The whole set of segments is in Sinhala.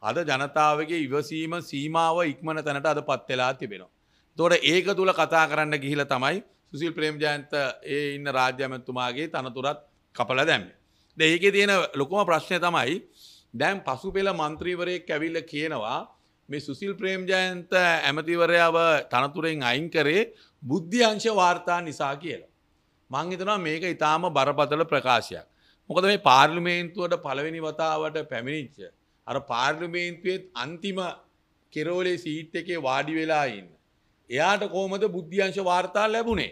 අද ජනතාවගේ ඉවසීම සීමාව ඉක්මන තැනට අද පත් වෙලා තිබෙනවා. තොට ඒක තුළ කතා කරන්න ගිහිල තමයි සුසිල් ප්‍රේම්ජයන්ත ඒ ඉන්න රාජ්‍යමැතුමාගේ තනතුරත් කපල දැම්ම. ද ඒකේ තියෙන ලොකුම ප්‍රශ්නය තමයි දැම් පසු පෙළ මන්ත්‍රීවරය කැවිල්ල කියනවා මේ සුසිල් ප්‍රේම්ජයන්ත ඇමතිවරයාව තනතුරෙන් අයින් කරේ බුද්ධියංශ වාර්තා නිසා කියලා. මංහිතනවා මේක ඉතාම බරපතල ප්‍රකාශයක්. මොකද මේ පාර්ලිමේන්තුවට පළවෙනි වතාවට පැමිණිච්ච. අර පාර්ලිමේන්තුවත් අන්තිම කෙරෝලේ සීට් එකේ වාඩි වෙලා ඉන්න. එයාට කෝමද බුද්ධ්‍යංශ වාර්තා ලැබුණේ.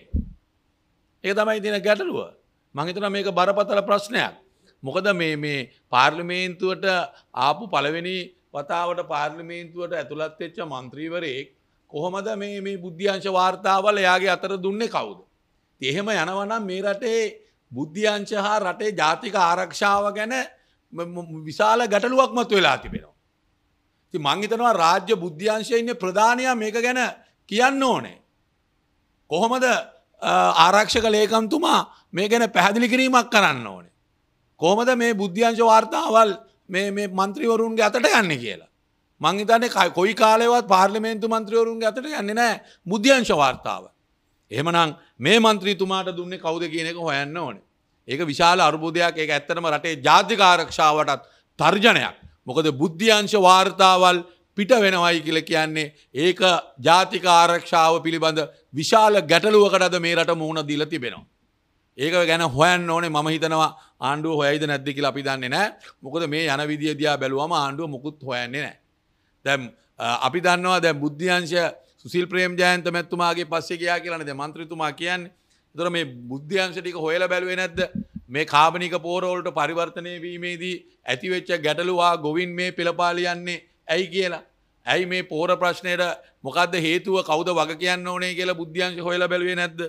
ඒ තමයි තින ගැටලුව. මංහිතන මේක බරපතල ප්‍රශ්නයක්. මොකද මේ මේ පාර්ලිමේන්තුවට ආපු පළවෙනි වතාවට පාර්ලිමේන්තුවට ඇතුළත්වෙච්ච මන්ත්‍රීවරයෙක් කොහොමද මේ මේ බුද්ධ්‍යංශ වාර්තාවල එයාගේ අතර දුන්නේ කවුද. එහෙම යනවනම් මේ රටේ බුද්ධ්‍යංශ හා රටේ ජාතික ආරක්ෂාව ගැන විශාල ගැටලුවක්මත් වෙලා තිබෙනවා. ති මංහිතනවා රාජ්‍ය බුද්ධ්‍යංශයන්න ප්‍රධානයා මේක ගැන කියන්න ඕනේ. කොහොමද ආරක්ෂක ලේකම්තුමා මේ ගැන පැහැදිලි කිරීමක් කරන්න ඕනේ. කොහොමද මේ බුද්ධ්‍යංශ වාර්තාවල් මේ මන්ත්‍රීවරුන්ගේ අතට ගන්න කියලා. මංහිතන්නේ කොයි කාලයවත් පාර්ලිමේන්තු මන්ත්‍රීවරුන්ගේ අතට ගන්න නෑ බුද්ධ්‍යංශ වාර්තාව. එහමනම් මේ මන්ත්‍රීතුමාට දුන්නේ කවුද කියනෙක හොයන්න ඕනේ. ඒක විශාල අර්බුදයක් ඒ ඇත්තනම රටේ ජාතිකාරක්ෂාවටත් තර්ජනයක් මොකද බුද්ධියංශ වාර්තාවල් පිට වෙනවයි කියල කියන්නේ ඒක ජාතික ආරක්ෂාව පිළිබඳ විශාල ගැටලුවකටද මේ රට මුහුණ දීල තිබෙනවා. ඒක ගැන හොයන් ඕනේ ම හිතනවා ආණ්ඩුව හොයයිද නැද්දි කියලා අපි දන්නේ නෑ මොකද මේ යන විදිිය දයා බැලුවම ආණ්ඩුව මුකුත් හොයන්නේ නෑ. දැම් අපි දන්නවා දැ බුද්ධියංශ සුසිල් ප්‍රේම් ජයන්ත මැත්තුමාගේ පස්සෙ කියයා කියලනද මන්ත්‍රතුමා කියන්නේ දොර මේ බුද්ධ්‍යංශටික හොයල බැලුවේ නැද්ද මේ කාමනික පෝරෝල්ට පරිවර්තනය වීමේදී ඇතිවෙච්ච ගැටලුවා ගොවින් මේ පෙළපාලියන්නේ ඇයි කියලා. ඇයි මේ පෝර ප්‍රශ්නයට මොකක්ද හේතුව කවද වග කියන්න ඕනේ කියලා බුද්ධ්‍යංශ හොයල බැලුවේ නැද්ද.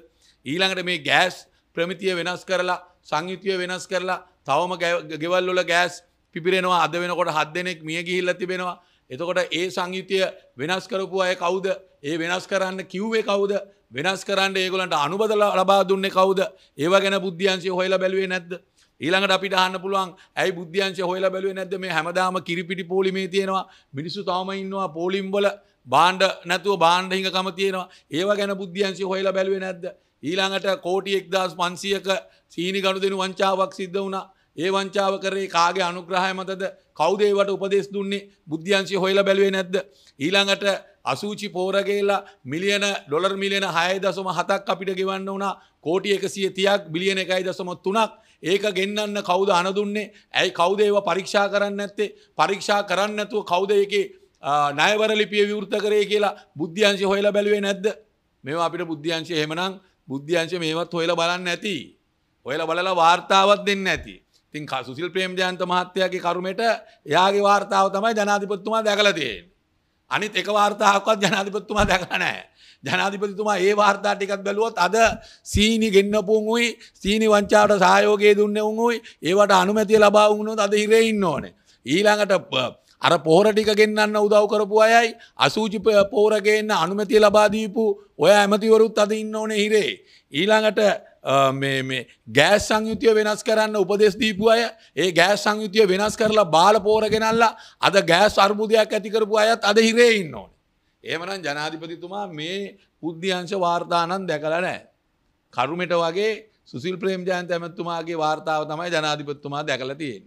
ඊළඟට මේ ගෑස් ප්‍රමිතිය වෙනස් කරලා සංයුතිය වෙනස් කරලා තවම ගෙවල්ලොල ගෑස් පිපිරෙනවා අද වෙනකොට හත් දෙනෙක් මිය ගිහිල්ල තිබෙනවා එතකොට ඒ සංගීතය වෙනස් කරපු අය කවුද ඒ වෙනස් කරන්න කිව්වේ කවුද වෙනස් කරන්න ඒගොලන්ට අනුබදල ලබා දුන්නේ කවුද ඒව ගැන බුද්ධියන්සේ හොයලා බැලුවේ නැද්ද ඊළඟට අපිට අහන්න පුළුවන් ඇයි බුද්ධියන්ශය හොයලා බැලුවේ නැද්ද මේ හැමදාම කිරිපිටි පොලිමේ තියෙනවා මිනිස්සු තාම ඉන්නවා පොලිම් වල බාණ්ඩ නැතුව බාණ්ඩ හිඟකම තියෙනවා ඒව ගැන බුද්ධියන්ශය හොයලා බැලුවේ නැද්ද ඊළඟට කෝටි එක්දස් පන්සියක සීනි ගණු දෙනු වංචාවක් සිද්ධ වුණා ඒ වංචාව කරේ කාගේ අනුග්‍රහය මතද කෞදේවට උපදෙස් දුන්නේ බුද්ධ්‍යංශි හොයිල බැලුවේ නැද්ද. ඊළඟට අසූචි පෝරගේලා මිලියන ඩොලර් මිලියන හය දසම හතක් අපිට ගෙවන්න වුණා කෝටි එකසිය තියක් බිලියන එකයි දසමොත් තුනක් ඒක ගෙන්න්න කවුද අනදුන්නේ ඇයි කවුදේව පරීක්ෂා කරන්න ඇත්තේ පරීක්ෂා කරන්න ඇතුව කවුද එකේ නයවර ලිපිය විවෘත කරේ කියලා බුද්ධ්‍යංශ හොයලා බැලුවේ නැද්ද මෙවා අපිට බුද්ධ්‍යංශය හෙමනම් බුද්ධ්‍යංශ මේවත් හොයලා බලන්න ඇති. ඔයලා බලලා වාර්තාවත් දෙන්න ඇති. තින් කසුසිල් ප්‍රේම්ජයන්ත මහත්තයගේ කරුමට යාගේ වාර්තාව තමයි ජනාධිපත්තුමා දැකලතියෙන්. අනිත් එක වාර්තාහක්වත් ජනාධිපත්තුමා දැකනෑ. ජනාධිපතිතුමා ඒ වාර්තා ටිකක් බැලුවොත් අද සීනි ගෙන්න්නපුුන්ුයි සීනි වංචාට සයෝගේ දුන්න උන්ුයි ඒවට අනුමැතිය ලබා වුණුත් අද හිරෙඉන්න ඕන. ඊළඟට අර පෝරටික ගෙන්න්න උදව් කරපු අයයි අසූචිපය පෝරගන්න අනුමැතිය ලබාදීපු ඔය ඇමතිවරුත් අද ඉන්න ඕන හිරේ. ඊළඟට ගෑස් සංයුතිය වෙනස් කරන්න උපදෙස් දීපු අය ඒ ගෑස් සංයුතිය වෙනස් කරලා බාල පෝරගෙනල්ලා අද ගෑස් අර්බුදයක් ඇතිකරපු අයත් අද හිරේ ඉන්න ඕන. ඒමනම් ජනාධිපතිතුමා මේ පුද්ධියංශ වාර්තානන් දැකලා නෑ. කරුමට වගේ සුසිල් ප්‍රේම් ජයන්ත ඇමැත්තුමාගේ වාර්තාව තමයි ජනාධිපත්තුමා දැකලතියෙන්.